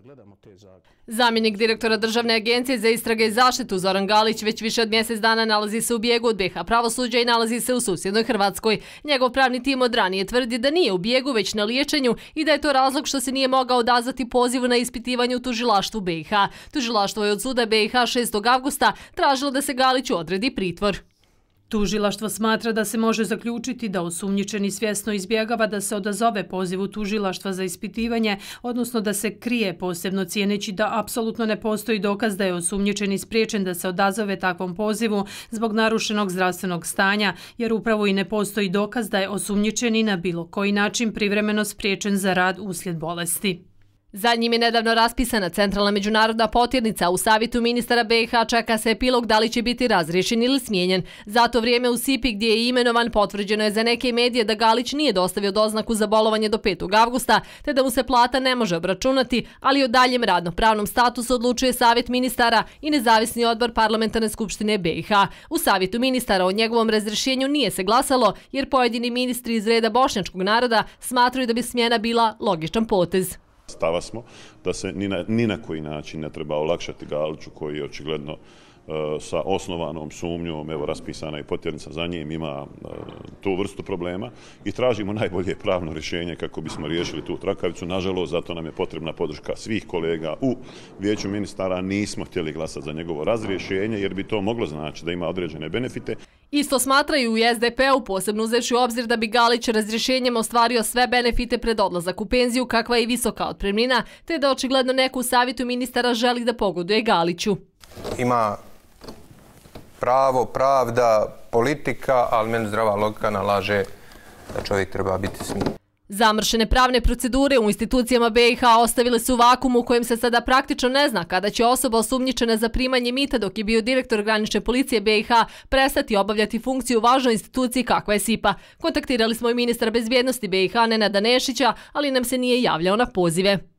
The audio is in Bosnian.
gledamo Zamjenik direktora Državne agencije za istrage i zaštitu Zoran Galić već više od mjesec dana nalazi se u bijegu od BH pravosuđa i nalazi se u susjednoj Hrvatskoj. Njegov pravni tim od ranije tvrdi da nije u bijegu već na liječenju i da je to razlog što se nije mogao odazvati pozivu na ispitivanje u tužilaštvu BH. Tužilaštvo je od suda BH 6. augusta tražilo da se Galiću odredi pritvor. Tužilaštvo smatra da se može zaključiti da osumnjičeni svjesno izbjegava da se odazove pozivu tužilaštva za ispitivanje, odnosno da se krije posebno cijeneći da apsolutno ne postoji dokaz da je osumnjičeni spriječen da se odazove takvom pozivu zbog narušenog zdravstvenog stanja, jer upravo i ne postoji dokaz da je osumnjičeni na bilo koji način privremeno spriječen za rad uslijed bolesti. Za njim je nedavno raspisana centralna međunarodna potjernica. U savitu ministara BiH čeka se epilog da li će biti razrišen ili smijenjen. Za to vrijeme u SIPI gdje je imenovan potvrđeno je za neke medije da Galić nije dostavio doznaku za bolovanje do 5. avgusta, te da mu se plata ne može obračunati, ali o daljem radno-pravnom statusu odlučuje savjet ministara i nezavisni odbor parlamentarne skupštine BiH. U savitu ministara o njegovom razrišenju nije se glasalo, jer pojedini ministri iz reda bošnjačkog naroda smatruju da bi smjena bila logičan potez stava smo da se ni na, ni na koji način ne treba olakšati Galiću koji je očigledno e, sa osnovanom sumnjom, evo raspisana i potjernica za njim, ima e, tu vrstu problema i tražimo najbolje pravno rješenje kako bismo riješili tu trakavicu. Nažalost, zato nam je potrebna podrška svih kolega u vijeću ministara. Nismo htjeli glasati za njegovo razrješenje jer bi to moglo znači da ima određene benefite. Isto smatraju u SDP-u, posebno uzeći u obzir da bi Galić razrješenjem ostvario sve benefite pred odlazak u penziju, kakva je visoka otpremnina, te da očigledno neku u savjetu ministara želi da pogoduje Galiću. Ima pravo, pravda, politika, ali meni zdrava logika nalaže da čovjek treba biti smijen. Zamršene pravne procedure u institucijama BiH ostavile su vakum u kojem se sada praktično ne zna kada će osoba osumnjičena za primanje mita dok je bio direktor granične policije BiH prestati obavljati funkciju u važnoj instituciji kakva je SIPA. Kontaktirali smo i ministra bezbjednosti BiH Nenada Danešića, ali nam se nije javljao na pozive.